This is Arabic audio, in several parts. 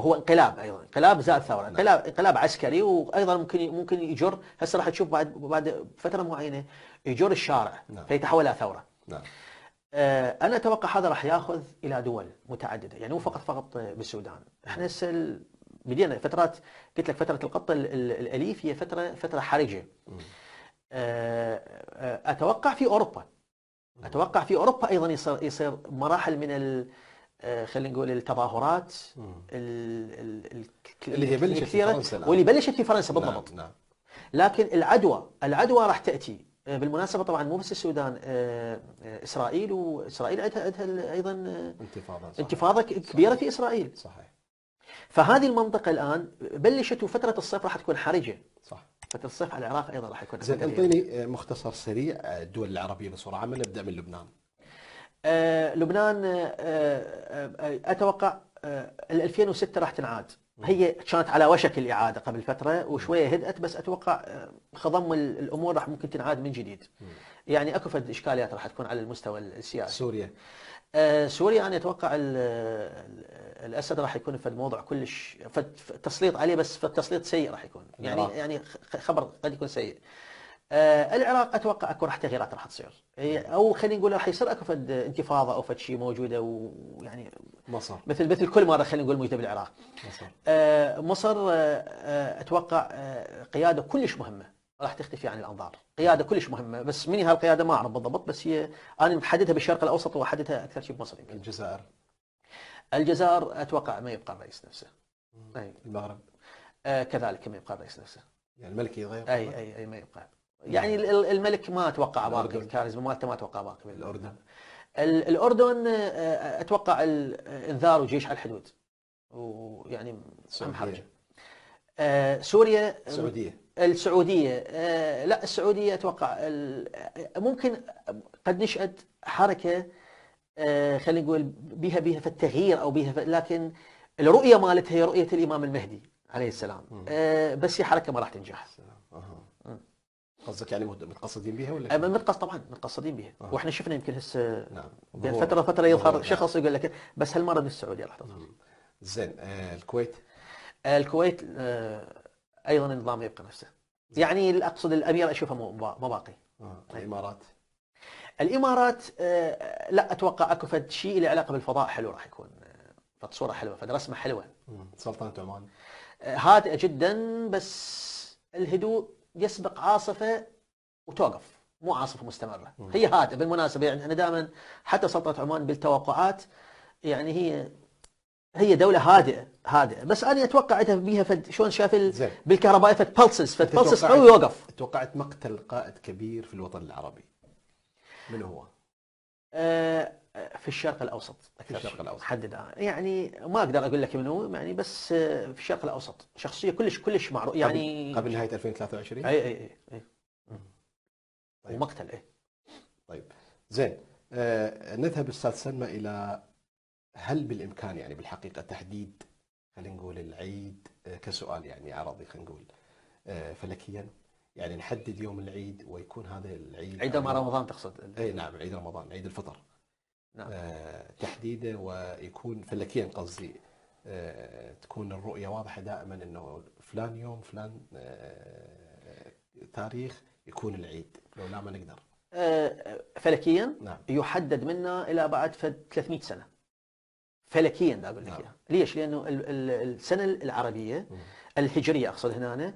هو انقلاب ايضا انقلاب زاد ثوره نعم. انقلاب انقلاب عسكري وايضا ممكن ممكن يجر هسه راح تشوف بعد بعد فتره معينه يجر الشارع نعم. فيتحول الى ثوره نعم. آه، انا اتوقع هذا راح ياخذ الى دول متعدده يعني مو فقط فقط بالسودان احنا نعم. هسه بدينا فترات قلت لك فتره القط الاليف هي فتره فتره حرجه آه، آه، اتوقع في اوروبا اتوقع في اوروبا ايضا يصير يصير مراحل من ال آه، خلينا نقول التظاهرات اللي هي بلشت في فرنسا واللي بلشت في فرنسا نعم، بالضبط نعم. نعم. لكن العدوى العدوى راح تاتي آه، بالمناسبه طبعا مو بس السودان آه، اسرائيل واسرائيل عندها عندها ايضا انتفاضه انتفاضه كبيره صحيح. في اسرائيل صحيح فهذه المنطقه الان بلشت وفتره الصيف راح تكون حرجه صح فتره الصيف على العراق ايضا راح يكون زين اعطيني مختصر سريع الدول العربيه بصوره عامه نبدا من لبنان آه، لبنان آه، آه، اتوقع 2006 راح تنعاد هي كانت على وشك الاعاده قبل فتره وشويه هدأت بس اتوقع خضم الامور راح ممكن تنعاد من جديد. يعني اكو فد اشكاليات راح تكون على المستوى السياسي. سوريا سوريا انا اتوقع الاسد راح يكون في الموضوع كلش فد تسليط عليه بس في التسليط سيء راح يكون يعني نعم. يعني خبر قد يكون سيء. آه العراق اتوقع اكو راح تغييرات راح تصير إيه، نعم. او خلينا نقول راح يصير اكو فد انتفاضه او فد شيء موجوده ويعني مصر مثل مثل كل مره خلينا نقول موجوده بالعراق مصر آه مصر آه, آه، اتوقع آه، قياده كلش مهمه راح تختفي عن الانظار قياده كلش مهمه بس من هالقياده ما اعرف بالضبط بس هي انا محددها بالشرق الاوسط واحددها اكثر شيء بمصر يمكن الجزائر الجزائر اتوقع ما يبقى الرئيس نفسه المغرب آه، كذلك ما يبقى الرئيس نفسه يعني الملكي يتغير اي اي اي ما يبقى يعني الملك ما اتوقع باقي الكاريزما مالته ما اتوقع باقي الاردن الاردن آه، آه، اتوقع الانذار وجيش على الحدود ويعني اهم حرجه آه، سوريا السعوديه السعوديه لا السعوديه اتوقع ممكن قد نشأت حركه خلينا نقول بها بها في التغيير او بها لكن الرؤيه مالتها هي رؤيه الامام المهدي عليه السلام بس هي حركه ما راح تنجح السلام. قصدك يعني متقصدين بها ولا متقص طبعا متقصدين بها آه. واحنا شفنا يمكن هسه نعم. بين يعني فتره فتره يظهر نعم. شخص يقول لك بس هالمره من السعوديه راح تظهر نعم. زين آه الكويت آه الكويت آه ايضا النظام يبقى نفسه نعم. يعني اقصد الامير اشوفه ما باقي آه. طيب. الامارات الامارات آه لا اتوقع اكو فد شيء له علاقه بالفضاء حلو راح يكون آه، فد صوره حلوه فد رسمه حلوه سلطنه عمان آه، هادئه جدا بس الهدوء يسبق عاصفه وتوقف مو عاصفه مستمره هي هادئه بالمناسبه يعني احنا دائما حتى سلطة عمان بالتوقعات يعني هي هي دولة هادئة هادئة بس انا اتوقع عندها بيها فد شلون شاف بالكهرباء فد بلسز فد بلسز قوي وقف توقعت مقتل قائد كبير في الوطن العربي من هو؟ آه، في الشرق الاوسط في الشرق الاوسط حددها يعني ما اقدر اقول لك منو يعني بس آه، في الشرق الاوسط شخصيه كلش كلش معروف يعني قبل, قبل نهايه 2023 اي اي اي, أي. طيب. ومقتل اي طيب زين آه نذهب استاذ سلمى الى هل بالامكان يعني بالحقيقه تحديد خلينا نقول العيد آه، كسؤال يعني عرضي خلينا نقول آه فلكيا يعني نحدد يوم العيد ويكون هذا العيد عيد رمضان تقصد اي نعم عيد رمضان عيد الفطر نعم. آه، تحديدا ويكون فلكيا قصدي آه، تكون الرؤية واضحة دائما أنه فلان يوم فلان آه، تاريخ يكون العيد لو لا ما نقدر فلكيا نعم. يحدد منا إلى بعد 300 سنة فلكيا دا أقول لك نعم. ليش لأنه السنة العربية الهجرية أقصد هنا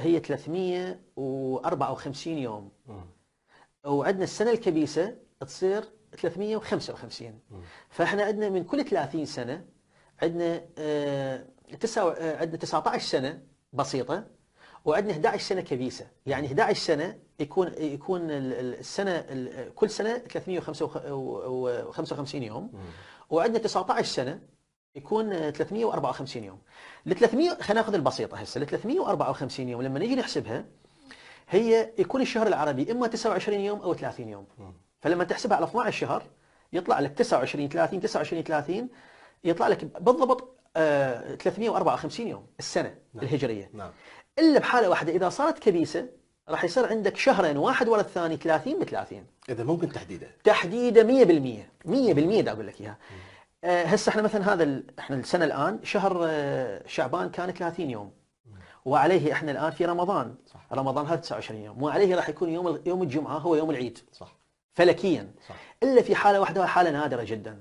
هي 354 يوم وعندنا السنة الكبيسة تصير 355 فاحنا عندنا من كل 30 سنه عندنا آه، آه، عندنا 19 سنه بسيطه وعندنا 11 سنه كبيسه يعني 11 سنه يكون يكون السنه كل سنه 355 يوم وعندنا 19 سنه يكون 354 آه، يوم ل 300 خلينا ناخذ البسيطه هسه ل 354 يوم لما نجي نحسبها هي يكون الشهر العربي اما 29 يوم او 30 يوم فلما تحسبها على 12 شهر يطلع لك 29 30 29 30 يطلع لك بالضبط 354 آه، يوم السنه نعم. الهجريه نعم. الا بحاله واحده اذا صارت كبيسه راح يصير عندك شهرين واحد ورا الثاني 30 ب 30 اذا ممكن تحديده تحديده 100% 100% دا اقول لك اياها آه، هسه احنا مثلا هذا احنا السنه الان شهر آه، شعبان كان 30 يوم وعليه احنا الان في رمضان صح. رمضان هذا 29 يوم وعليه راح يكون يوم يوم الجمعه هو يوم العيد صح فلكيا صح. إلا في حالة واحدة حاله نادرة جدا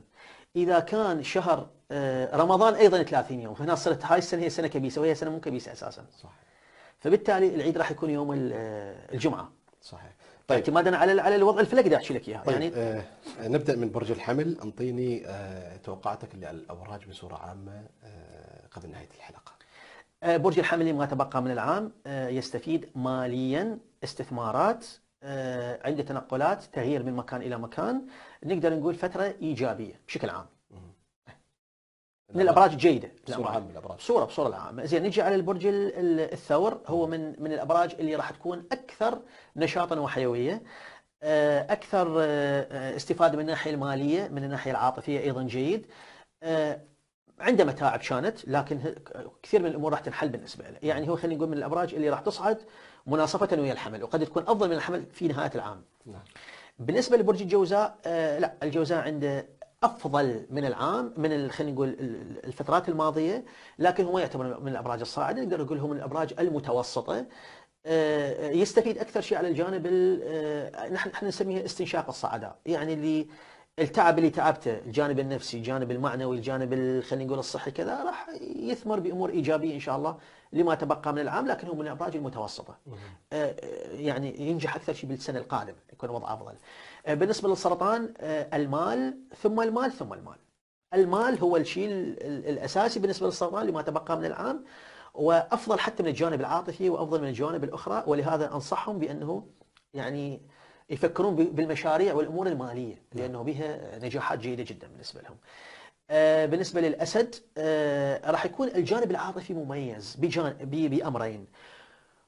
إذا كان شهر آه، رمضان أيضا 30 يوم فهنا صرت هاي السنة هي سنة كبيسة وهي سنة مو كبيسة أساسا صح. فبالتالي العيد راح يكون يوم آه، الجمعة صحيح طيب اعتمادا على على الوضع الفلكي دا احكي لك اياها طيب. يعني آه نبدا من برج الحمل انطيني آه توقعاتك للابراج بصوره عامه آه قبل نهايه الحلقه آه برج الحمل ما تبقى من العام آه يستفيد ماليا استثمارات آه، عنده تنقلات تغيير من مكان الى مكان نقدر نقول فتره ايجابيه بشكل عام من الابراج الجيده بصوره عامه الابراج صوره بصوره العامه زين نجي على البرج الثور هو من من الابراج اللي راح تكون اكثر نشاطا وحيويه آه، اكثر آه، استفاده من الناحيه الماليه من الناحيه العاطفيه ايضا جيد عنده متاعب كانت لكن كثير من الامور راح تنحل بالنسبه له يعني هو خلينا نقول من الابراج اللي راح تصعد مناصفة ويا الحمل وقد تكون أفضل من الحمل في نهاية العام نعم. بالنسبة لبرج الجوزاء آه لا الجوزاء عنده افضل من العام من خلينا نقول الفترات الماضيه لكن هو يعتبر من الابراج الصاعده نقدر نقول هو من الابراج المتوسطه آه، يستفيد اكثر شيء على الجانب آه، نحن نسميها استنشاق الصعداء يعني اللي التعب اللي تعبته الجانب النفسي الجانب المعنوي الجانب خلينا نقول الصحي كذا راح يثمر بامور ايجابيه ان شاء الله لما تبقى من العام لكن هو من الابراج المتوسطه آه،, آه يعني ينجح اكثر شيء بالسنه القادمه يكون وضع افضل آه بالنسبه للسرطان آه المال ثم المال ثم المال المال هو الشيء الاساسي بالنسبه للسرطان لما تبقى من العام وافضل حتى من الجانب العاطفي وافضل من الجوانب الاخرى ولهذا انصحهم بانه يعني يفكرون بالمشاريع والامور الماليه نعم. لانه بها نجاحات جيده جدا بالنسبه لهم. آه، بالنسبه للاسد آه، راح يكون الجانب العاطفي مميز بجان بامرين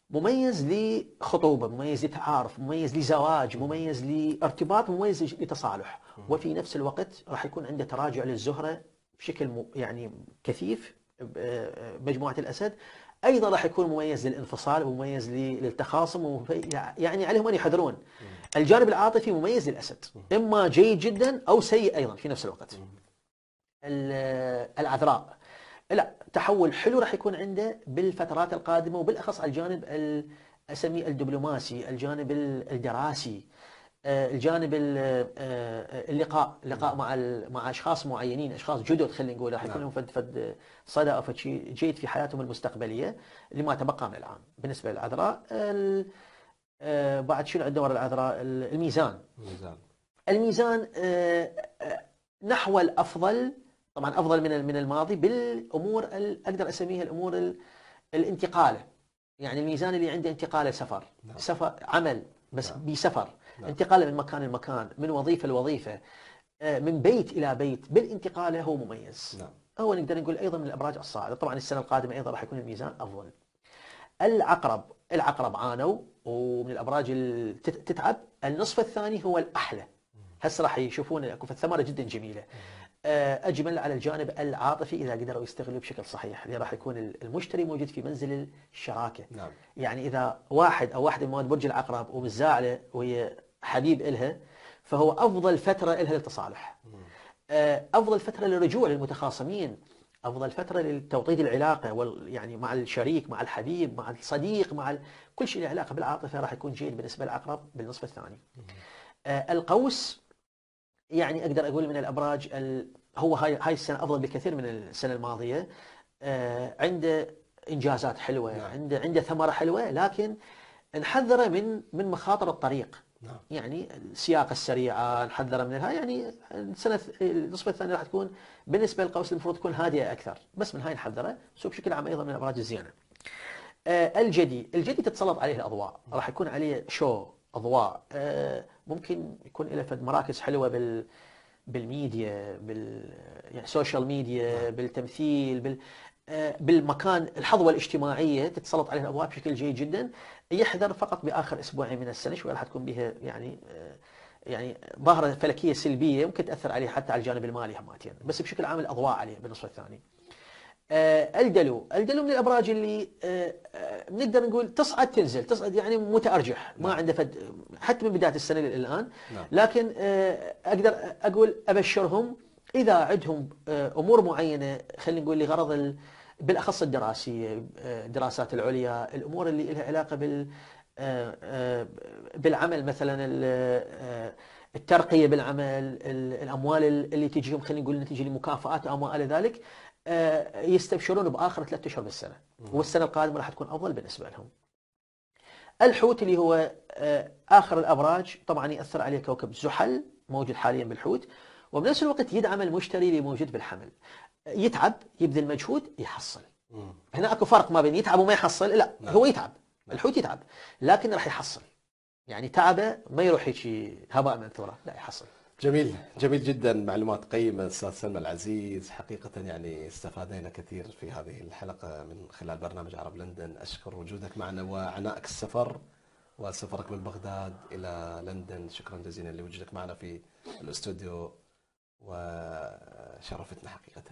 مميز لخطوبه، مميز لتعارف، مميز لزواج، مميز لارتباط، مميز لتصالح، وفي نفس الوقت راح يكون عنده تراجع للزهره بشكل يعني كثيف آه، مجموعه الاسد ايضا راح يكون مميز للانفصال ومميز للتخاصم يعني عليهم ان يحذرون الجانب العاطفي مميز للاسد اما جيد جدا او سيء ايضا في نفس الوقت العذراء لا تحول حلو راح يكون عنده بالفترات القادمه وبالاخص على الجانب اسميه الدبلوماسي الجانب الدراسي آه، الجانب آه، آه، اللقاء اللقاء مع مع اشخاص معينين اشخاص جدد خلينا نقول راح نعم. يكون لهم فد فد صدى او فد شيء جيد في حياتهم المستقبليه لما تبقى من العام بالنسبه للعذراء بعد شنو عندنا ورا العذراء الميزان الميزان الميزان نحو الافضل طبعا افضل من من الماضي بالامور اقدر اسميها الامور الانتقاله يعني الميزان اللي عنده انتقاله سفر نعم. سفر عمل بس نعم. بسفر نعم. انتقاله من مكان لمكان من وظيفة لوظيفة آه، من بيت إلى بيت بالانتقال هو مميز نعم. هو نقدر نقول أيضا من الأبراج الصاعدة طبعا السنة القادمة أيضا راح يكون الميزان أفضل العقرب العقرب عانوا ومن الأبراج تتعب النصف الثاني هو الأحلى هسه راح يشوفون اكو الثمرة جدا جميله آه، اجمل على الجانب العاطفي اذا قدروا يستغلوا بشكل صحيح اللي يعني راح يكون المشتري موجود في منزل الشراكه نعم. يعني اذا واحد او واحده من برج العقرب ومزاعله وهي حبيب إلها فهو أفضل فترة إلها للتصالح آه، أفضل فترة للرجوع للمتخاصمين أفضل فترة للتوطيد العلاقة وال يعني مع الشريك مع الحبيب مع الصديق مع ال... كل شيء له علاقة بالعاطفة راح يكون جيد بالنسبة للعقرب بالنصف الثاني آه، القوس يعني أقدر أقول من الأبراج ال... هو هاي هاي السنة أفضل بكثير من السنة الماضية آه، عنده إنجازات حلوة نعم. عنده عنده ثمرة حلوة لكن نحذره من من مخاطر الطريق نعم. يعني السياقه السريعه آه، نحذر منها يعني السنه إيه، النصف الثاني راح تكون بالنسبه للقوس المفروض تكون هادئه اكثر بس من هاي نحذره سوق بشكل عام ايضا من الابراج الزينه آه الجدي الجدي تتسلط عليه الاضواء راح يكون عليه شو اضواء آه ممكن يكون له فد مراكز حلوه بال بالميديا بال يعني سوشيال ميديا نعم. بالتمثيل بال... بالمكان الحظوه الاجتماعيه تتسلط عليه الابواب بشكل جيد جدا يحذر فقط باخر اسبوعين من السنه شوي راح تكون بها يعني آه، يعني ظاهره فلكيه سلبيه ممكن تاثر عليه حتى على الجانب المالي هماتين يعني، بس بشكل عام الاضواء عليه بالنصف الثاني. آه، الدلو، الدلو من الابراج اللي آه، نقدر نقول تصعد تنزل، تصعد يعني متارجح، ما نعم. عنده فد حتى من بدايه السنه الان، نعم. لكن اقدر اقول ابشرهم اذا عندهم امور معينه خلينا نقول لغرض بالاخص الدراسيه الدراسات آه، العليا الامور اللي لها علاقه بال آه، آه، بالعمل مثلا الترقيه بالعمل الاموال اللي تجيهم خلينا نقول نتيجه لمكافآت او ما الى ذلك يستبشرون باخر ثلاثة اشهر بالسنه والسنه القادمه راح تكون افضل بالنسبه لهم. الحوت اللي هو اخر الابراج طبعا ياثر عليه كوكب زحل موجود حاليا بالحوت وبنفس الوقت يدعم المشتري اللي موجود بالحمل يتعب يبذل مجهود يحصل مم. هنا اكو فرق ما بين يتعب وما يحصل لا مم. نعم. هو يتعب مم. الحوت يتعب لكن راح يحصل يعني تعبه ما يروح هيك هباء منثوره لا يحصل جميل جميل جدا معلومات قيمة أستاذ سلمى العزيز حقيقة يعني استفادينا كثير في هذه الحلقة من خلال برنامج عرب لندن أشكر وجودك معنا وعنائك السفر وسفرك من بغداد إلى لندن شكرا جزيلا لوجودك معنا في الاستوديو وشرفتنا حقيقة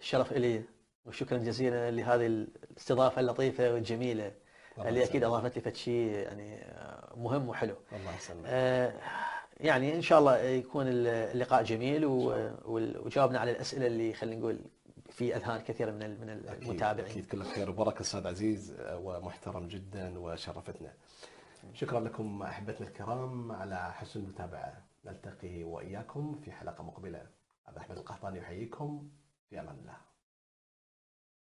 الشرف إلي وشكرا جزيلا لهذه الاستضافة اللطيفة والجميلة اللي أكيد أضافت لي شيء يعني مهم وحلو الله يسلمك آه يعني إن شاء الله يكون اللقاء جميل وجاوبنا على الأسئلة اللي خلينا نقول في اذهان كثيره من من المتابعين اكيد, أكيد كل خير وبركه استاذ عزيز آه، ومحترم جدا وشرفتنا شكرا لكم احبتنا الكرام على حسن المتابعه نلتقي وإياكم في حلقة مقبلة عبد أحمد القحطاني يحييكم في أمان الله